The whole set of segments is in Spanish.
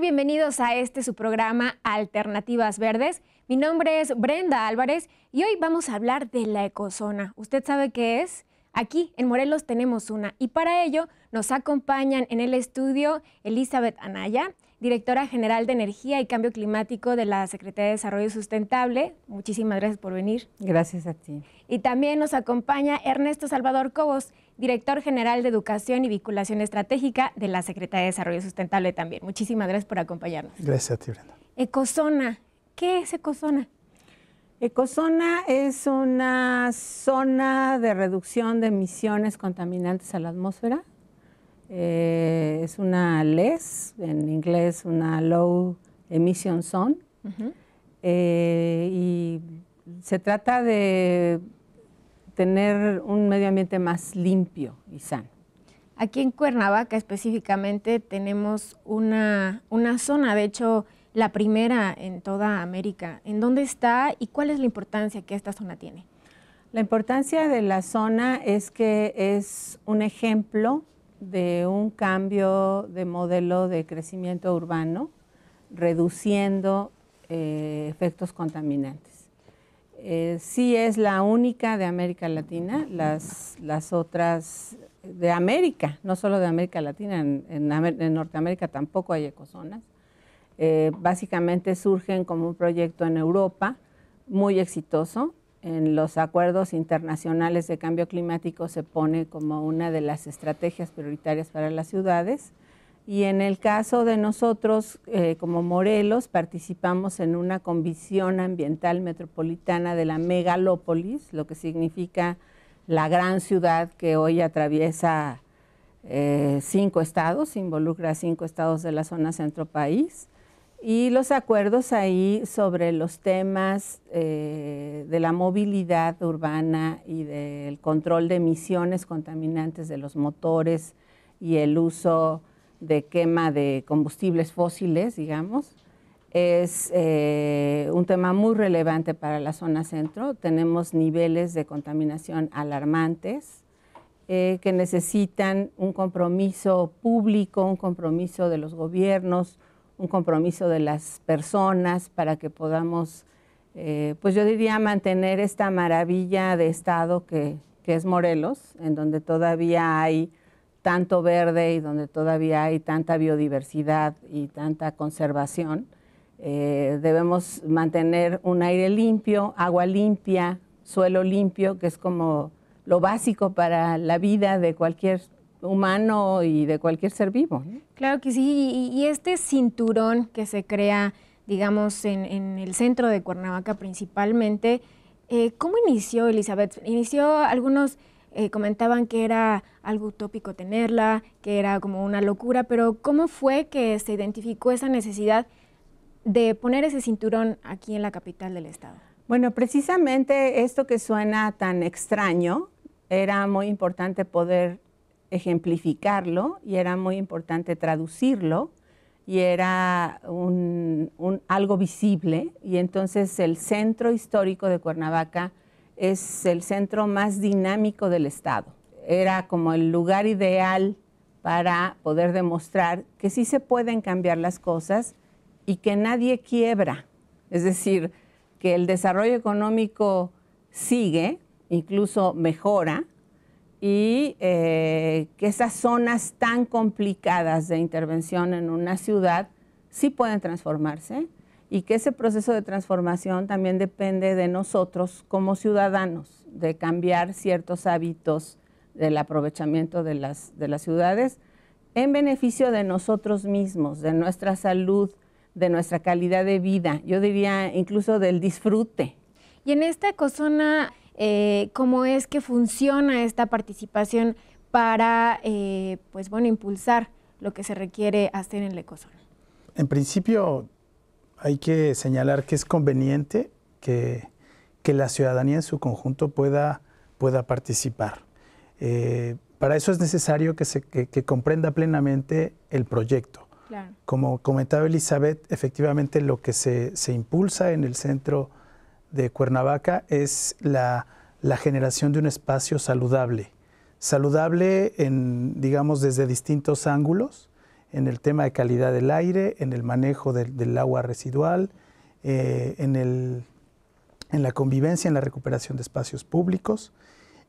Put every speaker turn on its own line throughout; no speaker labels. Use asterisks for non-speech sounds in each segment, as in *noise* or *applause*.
Bienvenidos a este su programa Alternativas Verdes. Mi nombre es Brenda Álvarez y hoy vamos a hablar de la ecozona. ¿Usted sabe qué es? Aquí en Morelos tenemos una y para ello nos acompañan en el estudio Elizabeth Anaya directora general de Energía y Cambio Climático de la Secretaría de Desarrollo Sustentable. Muchísimas gracias por venir. Gracias a ti. Y también nos acompaña Ernesto Salvador Cobos, director general de Educación y Vinculación Estratégica de la Secretaría de Desarrollo Sustentable también. Muchísimas gracias por acompañarnos.
Gracias a ti, Brenda.
Ecozona. ¿Qué es Ecozona? Ecozona es una zona de reducción de emisiones contaminantes a la atmósfera eh, es una LES, en inglés una Low Emission Zone. Eh, y se trata de tener un medio ambiente más limpio y sano.
Aquí en Cuernavaca específicamente tenemos una, una zona, de hecho la primera en toda América. ¿En dónde está y cuál es la importancia que esta zona tiene?
La importancia de la zona es que es un ejemplo de un cambio de modelo de crecimiento urbano, reduciendo eh, efectos contaminantes. Eh, sí es la única de América Latina, las, otras de América, no solo de América Latina, en, Norteamérica tampoco hay ecozonas. Eh, básicamente surgen como un proyecto en Europa muy exitoso en los acuerdos internacionales de cambio climático se pone como una de las estrategias prioritarias para las ciudades. Y en el caso de nosotros, eh, como Morelos, participamos en una convicción ambiental metropolitana de la megalópolis, lo que significa la gran ciudad que hoy atraviesa eh, cinco estados, involucra cinco estados de la zona centro país. Y los acuerdos ahí sobre los temas eh, de la movilidad urbana y del control de emisiones contaminantes de los motores y el uso de quema de combustibles fósiles, digamos, es eh, un tema muy relevante para la zona centro. Tenemos niveles de contaminación alarmantes eh, que necesitan un compromiso público, un compromiso de los gobiernos, un compromiso de las personas para que podamos eh, pues yo diría mantener esta maravilla de estado que, es Morelos, en donde todavía hay tanto verde y donde todavía hay tanta biodiversidad y tanta conservación. Eh, debemos mantener un aire limpio, agua limpia, suelo limpio, que es como lo básico para la vida de cualquier humano y de cualquier ser vivo.
Claro que sí, y este cinturón que se crea digamos, en, el centro de Cuernavaca principalmente. Eh, ¿Cómo inició Elizabeth? Inició algunos... Eh, comentaban que era algo utópico tenerla, que era como una locura, pero ¿cómo fue que se identificó esa necesidad de poner ese cinturón aquí en la capital del estado?
Bueno, precisamente esto que suena tan extraño, era muy importante poder ejemplificarlo y era muy importante traducirlo y era algo visible. Y entonces el centro histórico de Cuernavaca es el centro más dinámico del Estado. Era como el lugar ideal para poder demostrar que sí se pueden cambiar las cosas y que nadie quiebra. Es decir, que el desarrollo económico sigue, incluso mejora, y que eh, esas zonas tan complicadas de intervención en una ciudad sí pueden transformarse y que ese proceso de transformación también depende de nosotros como ciudadanos, de cambiar ciertos hábitos del aprovechamiento de las, de las ciudades en beneficio de nosotros mismos, de nuestra salud, de nuestra calidad de vida, yo diría incluso del disfrute. Y en esta ecozona, eh,
cómo es que funciona esta participación para, eh, pues bueno, impulsar lo que se requiere hacer en el ecozona.
En principio, hay que señalar que es conveniente que, la ciudadanía en su conjunto pueda, pueda participar. Eh, para eso es necesario que, se, comprenda plenamente el proyecto. Como comentaba Elizabeth, efectivamente lo que se, se impulsa en el centro de Cuernavaca es la, generación de un espacio saludable. Saludable en, digamos, desde distintos ángulos, en el tema de calidad del aire, en el manejo del agua residual, eh, en, la convivencia, en la recuperación de espacios públicos.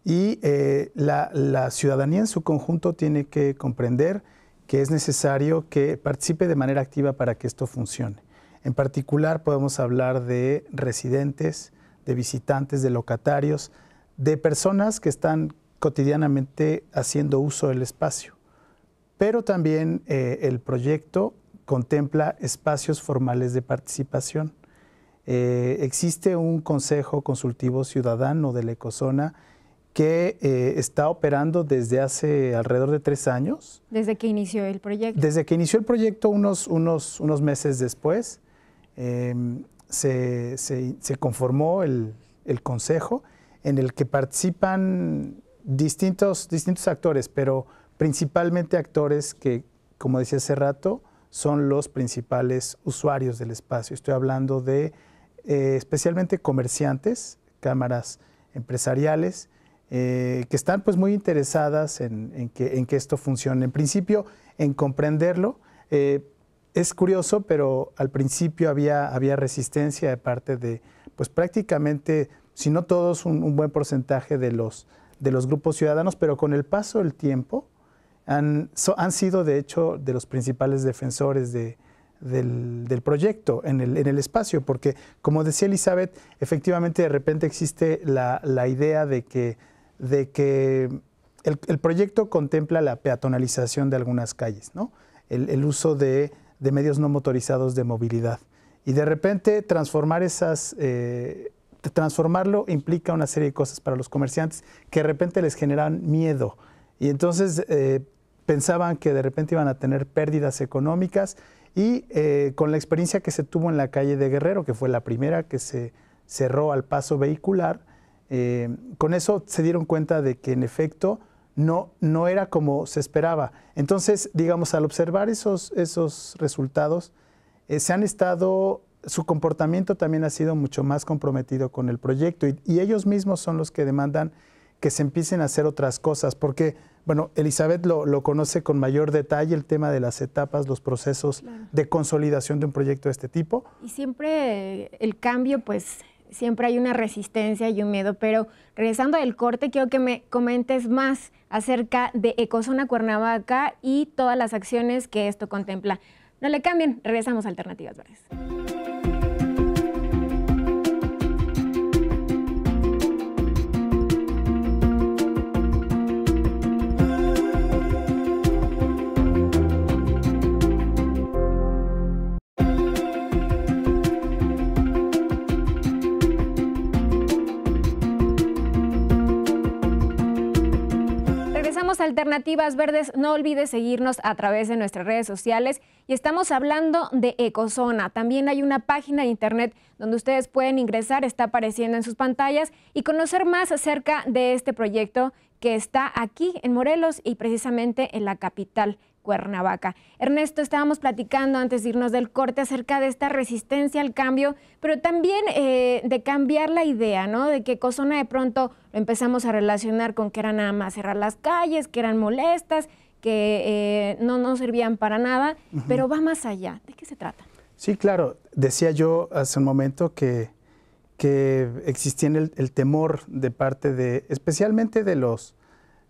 Y eh, la ciudadanía en su conjunto tiene que comprender que es necesario que participe de manera activa para que esto funcione. En particular podemos hablar de residentes, de visitantes, de locatarios, de personas que están cotidianamente haciendo uso del espacio. Pero también eh, el proyecto contempla espacios formales de participación. Eh, existe un Consejo Consultivo Ciudadano de la Ecozona que eh, está operando desde hace alrededor de tres años. Desde
que inició el proyecto.
Desde que inició el proyecto unos meses después. Em, se, conformó el, consejo en el que participan distintos, distintos actores, pero principalmente actores que, como decía hace rato, son los principales usuarios del espacio. Estoy hablando de eh, especialmente comerciantes, cámaras empresariales, eh, que están pues muy interesadas en, que, esto funcione. En principio, en comprenderlo, eh, es curioso, pero al principio había, había resistencia de parte de, pues prácticamente, si no todos, un, buen porcentaje de los, de los grupos ciudadanos, pero con el paso del tiempo han, han sido, de hecho, de los principales defensores del, proyecto en el, en el, espacio, porque como decía Elizabeth, efectivamente de repente existe la, idea de que, de que el, proyecto contempla la peatonalización de algunas calles, ¿no? el uso de de medios no motorizados de movilidad. Y de repente transformar esas, eh, transformarlo implica una serie de cosas para los comerciantes que de repente les generan miedo. Y entonces eh, pensaban que de repente iban a tener pérdidas económicas y eh, con la experiencia que se tuvo en la calle de Guerrero, que fue la primera que se cerró al paso vehicular, con eso se dieron cuenta de que en efecto no, no era como se esperaba. Entonces, digamos, al observar esos, esos resultados, eh, se han estado, su comportamiento también ha sido mucho más comprometido con el proyecto y, ellos mismos son los que demandan que se empiecen a hacer otras cosas, porque, bueno, Elizabeth lo, lo conoce con mayor detalle el tema de las etapas, los procesos de consolidación de un proyecto de este tipo.
Y siempre el cambio, pues, siempre hay una resistencia y un miedo, pero regresando al corte, quiero que me comentes más acerca de Ecozona Cuernavaca y todas las acciones que esto contempla. No le cambien, regresamos a Alternativas Verdes. alternativas verdes, no olvides seguirnos a través de nuestras redes sociales y estamos hablando de Ecozona. También hay una página de internet donde ustedes pueden ingresar, está apareciendo en sus pantallas y conocer más acerca de este proyecto que está aquí en Morelos y precisamente en la capital Cuernavaca. Ernesto, estábamos platicando antes de irnos del corte acerca de esta resistencia al cambio, pero también eh, de cambiar la idea, ¿no? De que Cozona de pronto lo empezamos a relacionar con que era nada más cerrar las calles, que eran molestas, que eh, no nos servían para nada, pero va más allá. ¿De qué se trata?
Sí, claro. Decía yo hace un momento que, que existía el, temor de parte de, especialmente de los,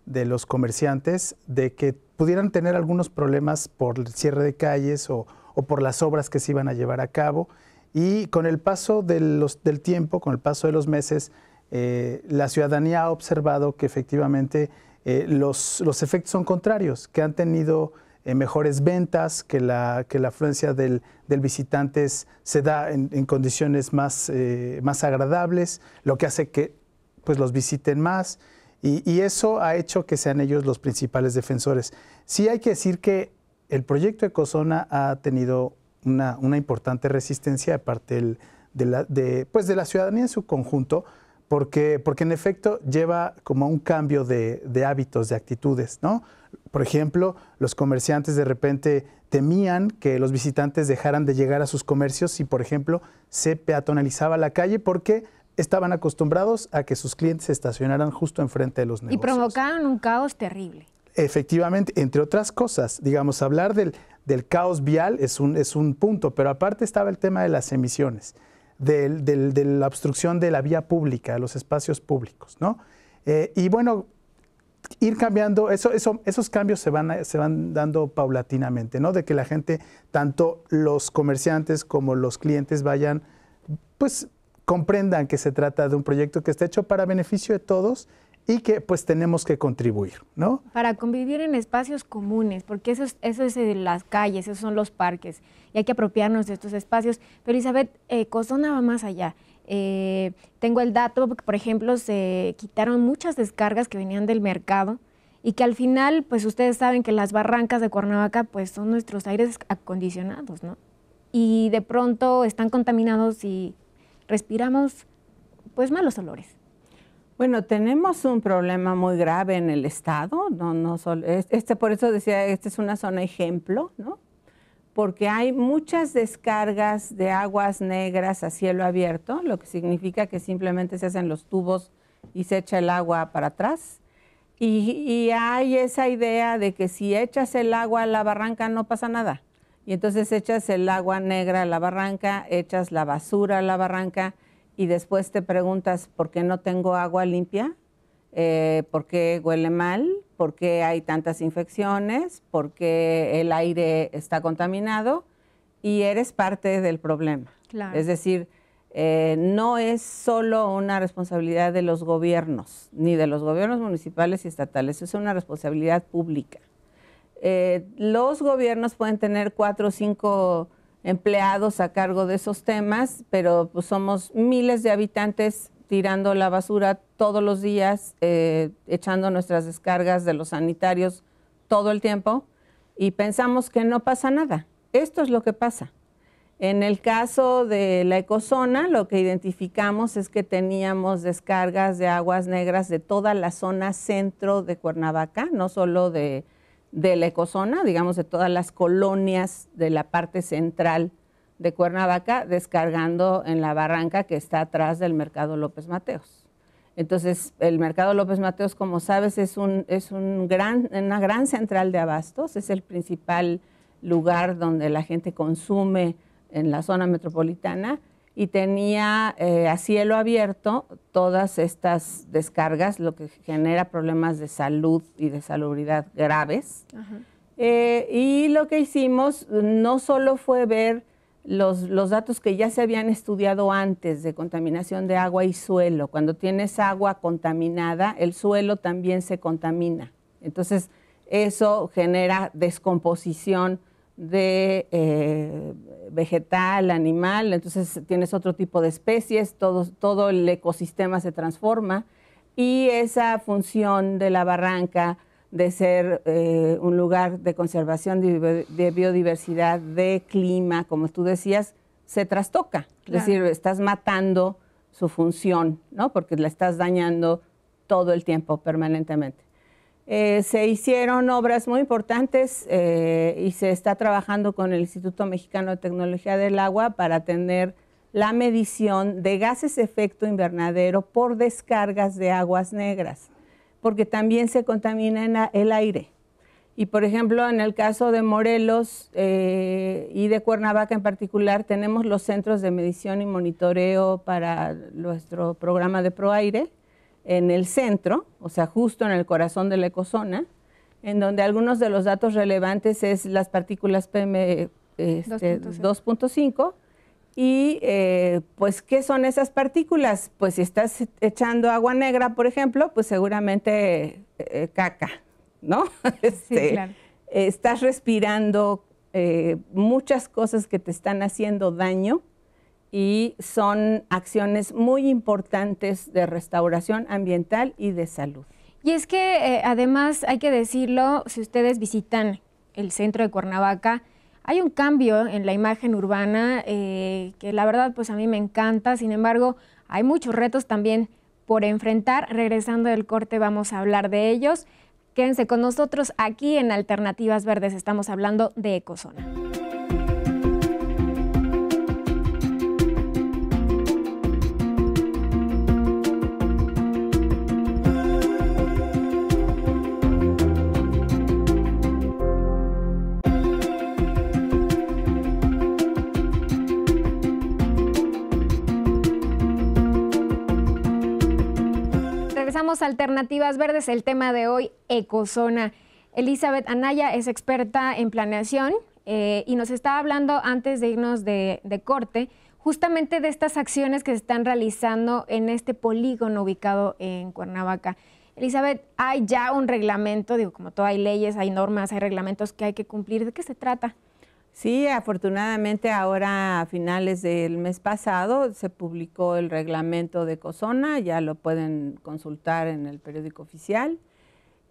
de los comerciantes, de que pudieran tener algunos problemas por el cierre de calles o, por las obras que se iban a llevar a cabo. Y con el paso del tiempo, con el paso de los meses, eh, la ciudadanía ha observado que efectivamente eh, los, efectos son contrarios, que han tenido eh, mejores ventas, que la, afluencia del, del visitante se da en, condiciones más, agradables, lo que hace que pues, los visiten más y, eso ha hecho que sean ellos los principales defensores. Sí hay que decir que el proyecto Ecozona ha tenido una, importante resistencia de parte pues, de, la, ciudadanía en su conjunto, porque, en efecto lleva como un cambio de, hábitos, de actitudes, Por ejemplo, los comerciantes de repente temían que los visitantes dejaran de llegar a sus comercios si, por ejemplo, se peatonalizaba la calle porque estaban acostumbrados a que sus clientes se estacionaran justo enfrente de los negocios.
Y provocaron un caos terrible.
Efectivamente, entre otras cosas, digamos, hablar del, del caos vial es un, es un punto, pero aparte estaba el tema de las emisiones, de la obstrucción de la vía pública, de los espacios públicos, ¿no? Eh, y bueno, ir cambiando, eso, eso, esos cambios se van, se van dando paulatinamente, ¿no? De que la gente, tanto los comerciantes como los clientes vayan, pues comprendan que se trata de un proyecto que está hecho para beneficio de todos y que pues tenemos que contribuir, ¿no?
Para convivir en espacios comunes, porque eso es, eso las calles, esos son los parques, y hay que apropiarnos de estos espacios. Pero Isabel, eh, va más allá. Eh, tengo el dato, porque, por ejemplo, se quitaron muchas descargas que venían del mercado y que al final, pues ustedes saben que las barrancas de Cuernavaca pues son nuestros aires acondicionados, ¿no? Y de pronto están contaminados y respiramos pues malos olores.
Bueno, tenemos un problema muy grave en el estado, no, no este, por eso decía, esta es una zona ejemplo, ¿no? Porque hay muchas descargas de aguas negras a cielo abierto, lo que significa que simplemente se hacen los tubos y se echa el agua para atrás. y hay esa idea de que si echas el agua a la barranca no pasa nada. Y entonces echas el agua negra a la barranca, echas la basura a la barranca y después te preguntas por qué no tengo agua limpia, eh, por qué huele mal, por qué hay tantas infecciones, por qué el aire está contaminado y eres parte del problema. Es decir, eh, no es solo una responsabilidad de los gobiernos, ni de los gobiernos municipales y estatales, es una responsabilidad pública. Eh, los gobiernos pueden tener cuatro o cinco empleados a cargo de esos temas, pero pues, somos miles de habitantes tirando la basura todos los días, eh, echando nuestras descargas de los sanitarios todo el tiempo y pensamos que no pasa nada. Esto es lo que pasa. En el caso de la ecozona, lo que identificamos es que teníamos descargas de aguas negras de toda la zona centro de Cuernavaca, no solo de de la ecozona, digamos de todas las colonias de la parte central de Cuernavaca, descargando en la barranca que está atrás del mercado López Mateos. Entonces, el mercado López Mateos, como sabes, es, una gran central de abastos, es el principal lugar donde la gente consume en la zona metropolitana y tenía eh, a cielo abierto todas estas descargas, lo que genera problemas de salud y de salubridad graves. Eh, y lo que hicimos no solo fue ver los, datos que ya se habían estudiado antes de contaminación de agua y suelo. Cuando tienes agua contaminada, el suelo también se contamina. Entonces, eso genera descomposición de eh, vegetal, animal, entonces tienes otro tipo de especies, todo, el ecosistema se transforma y esa función de la barranca de ser eh, un lugar de conservación de biodiversidad, de clima, como tú decías, se trastoca. Es decir, estás matando su función, ¿no? Porque la estás dañando todo el tiempo, permanentemente. Eh, se hicieron obras muy importantes eh, y se está trabajando con el Instituto Mexicano de Tecnología del Agua para tener la medición de gases de efecto invernadero por descargas de aguas negras, porque también se contamina el aire. Y por ejemplo, en el caso de Morelos eh, y de Cuernavaca en particular, tenemos los centros de medición y monitoreo para nuestro programa de ProAire en el centro, o sea, justo en el corazón de la ecosona, en donde algunos de los datos relevantes es las partículas PM 2.5 este, y eh, pues, ¿qué son esas partículas? Pues si estás echando agua negra, por ejemplo, pues seguramente eh, eh, caca, ¿no? *laughs* Este, sí, claro. estás respirando muchas cosas que te están haciendo daño y son acciones muy importantes de restauración ambiental y de salud.
Y es que eh, además hay que decirlo, si ustedes visitan el centro de Cuernavaca, hay un cambio en la imagen urbana eh, que la verdad pues a mí me encanta, sin embargo hay muchos retos también por enfrentar. Regresando del corte vamos a hablar de ellos. Quédense con nosotros aquí en Alternativas Verdes, estamos hablando de Ecozona. alternativas verdes, el tema de hoy, ecozona. Elizabeth Anaya es experta en planeación eh, y nos está hablando antes de irnos de, de corte justamente de estas acciones que se están realizando en este polígono ubicado en Cuernavaca. Elizabeth, hay ya un reglamento, digo, como todo hay leyes, hay normas, hay reglamentos que hay que cumplir. ¿De qué se trata?
Sí, afortunadamente ahora a finales del mes pasado se publicó el reglamento de COSONA, ya lo pueden consultar en el periódico oficial,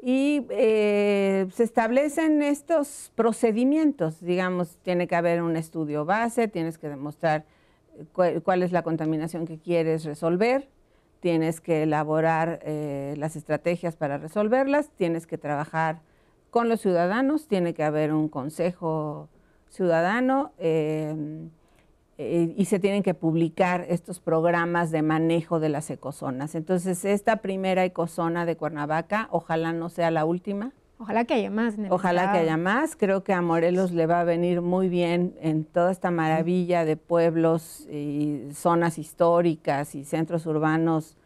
y eh, se establecen estos procedimientos, digamos, tiene que haber un estudio base, tienes que demostrar eh, cuál es la contaminación que quieres resolver, tienes que elaborar eh, las estrategias para resolverlas, tienes que trabajar con los ciudadanos, tiene que haber un consejo ciudadano em, eh, y se tienen que publicar estos programas de manejo de las ecozonas. Entonces, esta primera ecozona de Cuernavaca, ojalá no sea la última. Ojalá que haya más. ojalá que haya más. Creo que a Morelos le va a venir muy bien en toda esta maravilla de pueblos y zonas históricas y centros urbanos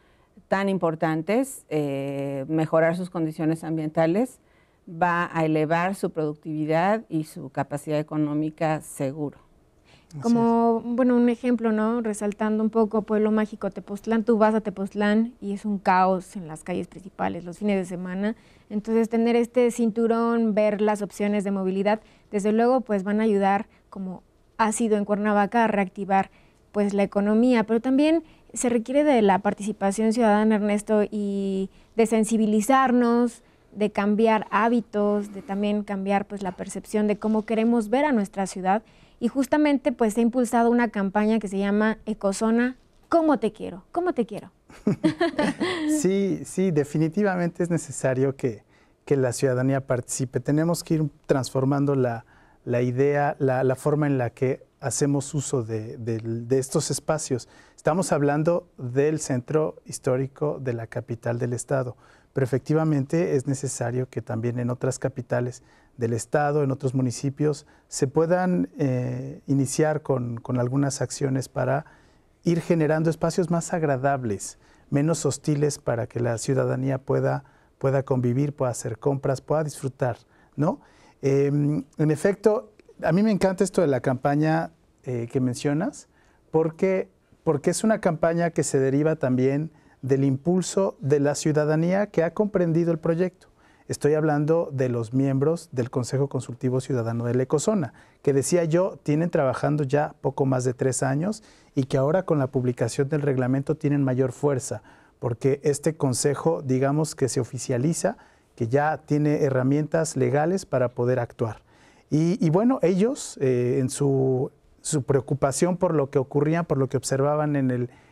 tan importantes, eh, mejorar sus condiciones ambientales va a elevar su productividad y su capacidad económica seguro. Como, bueno, un ejemplo, ¿no?
Resaltando un poco Pueblo Mágico Tepoztlán, tú vas a Tepoztlán y es un caos en las calles principales los fines de semana. Entonces, tener este cinturón, ver las opciones de movilidad, desde luego, pues van a ayudar, como ha sido en Cuernavaca, a reactivar pues la economía, pero también se requiere de la participación ciudadana, Ernesto, y de sensibilizarnos, de cambiar hábitos, de también cambiar pues la percepción de cómo queremos ver a nuestra ciudad y justamente pues ha impulsado una campaña que se llama Ecozona, ¿cómo te quiero? ¿Cómo te quiero?
*laughs* sí, sí, definitivamente es necesario que, la ciudadanía participe. Tenemos que ir transformando la, idea, la, la, forma en la que hacemos uso de, estos espacios. Estamos hablando del centro histórico de la capital del Estado, pero efectivamente es necesario que también en otras capitales del Estado, en otros municipios, se puedan eh, iniciar con, algunas acciones para ir generando espacios más agradables, menos hostiles para que la ciudadanía pueda, pueda convivir, pueda hacer compras, pueda disfrutar, ¿no? Em, en efecto, a mí me encanta esto de la campaña eh, que mencionas, porque, porque es una campaña que se deriva también del impulso de la ciudadanía que ha comprendido el proyecto. Estoy hablando de los miembros del Consejo Consultivo Ciudadano de la Ecozona, que decía yo, tienen trabajando ya poco más de tres años y que ahora con la publicación del reglamento tienen mayor fuerza, porque este Consejo, digamos que se oficializa, que ya tiene herramientas legales para poder actuar. Y, bueno, ellos eh, en su, preocupación por lo que ocurría, por lo que observaban en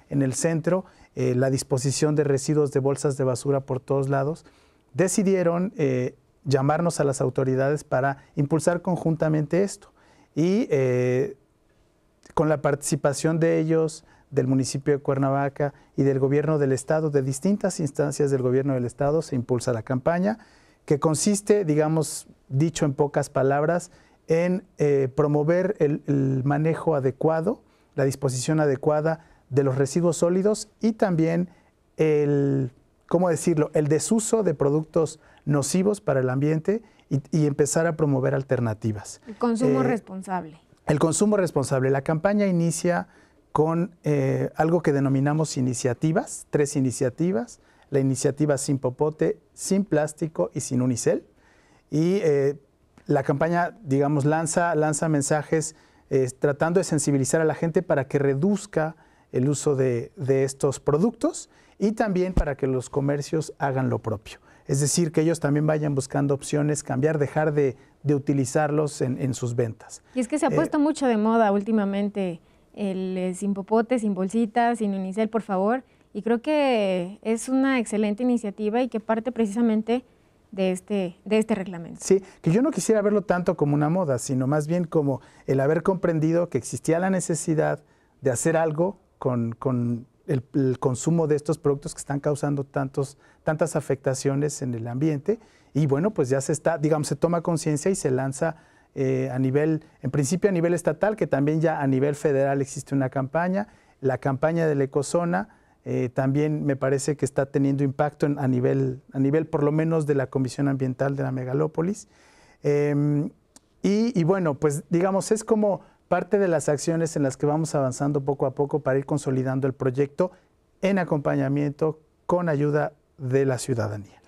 el, centro, eh, la disposición de residuos de bolsas de basura por todos lados, decidieron eh, llamarnos a las autoridades para impulsar conjuntamente esto. Y con la participación de ellos, del municipio de Cuernavaca y del gobierno del estado, de distintas instancias del gobierno del estado, se impulsa la campaña que consiste, digamos, dicho en pocas palabras, en eh, promover el, manejo adecuado, la disposición adecuada de los residuos sólidos y también el, ¿cómo decirlo?, el desuso de productos nocivos para el ambiente y, empezar a promover alternativas. El consumo eh,
responsable.
El consumo responsable. La campaña inicia con eh, algo que denominamos iniciativas, tres iniciativas la iniciativa Sin Popote, Sin Plástico y Sin Unicel. Y eh, la campaña, digamos, lanza, lanza mensajes eh, tratando de sensibilizar a la gente para que reduzca el uso de, estos productos y también para que los comercios hagan lo propio. Es decir, que ellos también vayan buscando opciones, cambiar, dejar de, utilizarlos en, sus ventas. Y es que se ha eh, puesto
mucho de moda últimamente el sin popote, sin bolsitas, sin unicel, por favor. Y creo que es una excelente iniciativa y que parte precisamente de este, de este reglamento.
Sí, que yo no quisiera verlo tanto como una moda, sino más bien como el haber comprendido que existía la necesidad de hacer algo con, el, consumo de estos productos que están causando tantos, tantas afectaciones en el ambiente. Y bueno, pues ya se está, digamos, se toma conciencia y se lanza eh, a nivel, en principio a nivel estatal, que también ya a nivel federal existe una campaña, la campaña de la ecozona eh, también me parece que está teniendo impacto a, nivel, a nivel, por lo menos, de la Comisión Ambiental de la Megalópolis. Em, y, bueno, pues digamos, es como parte de las acciones en las que vamos avanzando poco a poco para ir consolidando el proyecto en acompañamiento con ayuda de la ciudadanía.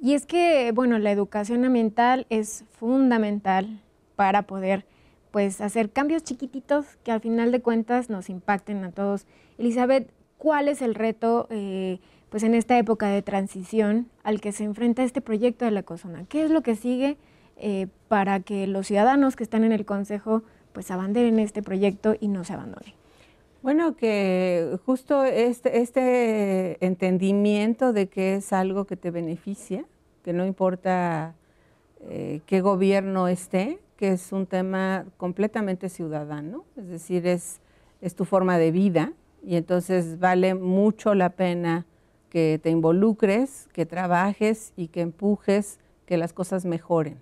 Y es que, bueno, la educación ambiental es fundamental para poder pues hacer cambios chiquititos que al final de cuentas nos impacten a todos. Elizabeth, cuál es el reto, eh, pues en esta época de transición al que se enfrenta este proyecto de la Cosona? ¿Qué es lo que sigue eh, para que los ciudadanos que están en el Consejo pues abanderen este proyecto y no se abandone?
Bueno, que justo este, este entendimiento de que es algo que te beneficia, que no importa eh, qué gobierno esté, que es un tema completamente ciudadano, es decir, es tu forma de vida, y entonces vale mucho la pena que te involucres, que trabajes y que empujes que las cosas mejoren.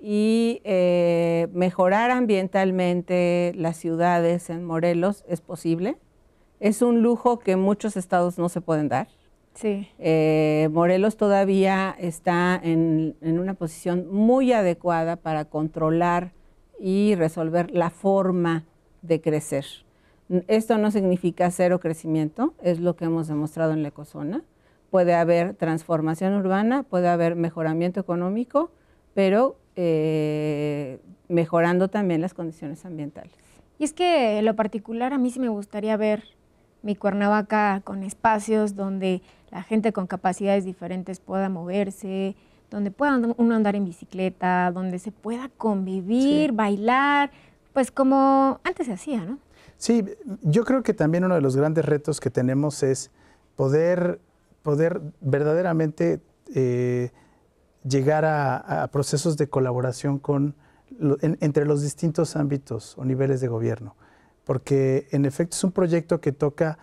Y eh, mejorar ambientalmente las ciudades en Morelos es posible. Es un lujo que muchos estados no se pueden dar. Sí. Eh, Morelos todavía está en una posición muy adecuada para controlar y resolver la forma de crecer. Esto no significa cero crecimiento, es lo que hemos demostrado en la ecozona. Puede haber transformación urbana, puede haber mejoramiento económico, pero eh, mejorando también las condiciones ambientales.
Y es que lo particular a mí sí me gustaría ver mi Cuernavaca con espacios donde la gente con capacidades diferentes pueda moverse, donde pueda uno andar en bicicleta, donde se pueda convivir, bailar, pues como antes se hacía, ¿no?
Sí, yo creo que también uno de los grandes retos que tenemos es poder, poder verdaderamente eh, llegar a, procesos de colaboración con, entre los distintos ámbitos o niveles de gobierno, porque en efecto es un proyecto que toca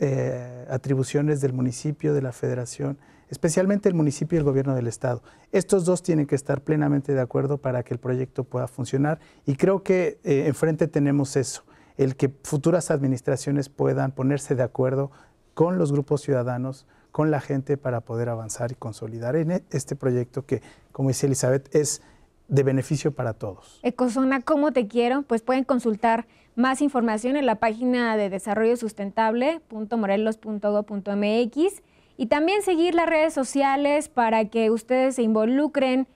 eh, atribuciones del municipio, de la federación, especialmente el municipio y el gobierno del estado. Estos dos tienen que estar plenamente de acuerdo para que el proyecto pueda funcionar y creo que eh, enfrente tenemos eso el que futuras administraciones puedan ponerse de acuerdo con los grupos ciudadanos, con la gente para poder avanzar y consolidar en e-, este proyecto que, como dice Elizabeth, es de beneficio para todos.
Ecozona, ¿cómo te quiero? Pues pueden consultar más información en la página de desarrollo y también seguir las redes sociales para que ustedes se involucren,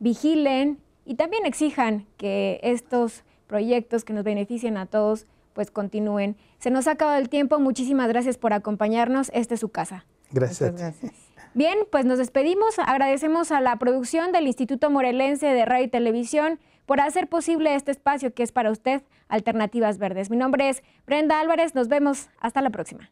vigilen y también exijan que estos proyectos que nos beneficien a todos, pues continúen. Se nos ha acabado el tiempo, muchísimas gracias por acompañarnos, esta es su casa.
Gracias. gracias.
Bien, pues nos despedimos, agradecemos a la producción del Instituto Morelense de Radio y Televisión por hacer posible este espacio que es para usted Alternativas Verdes. Mi nombre es Brenda Álvarez, nos vemos, hasta la próxima.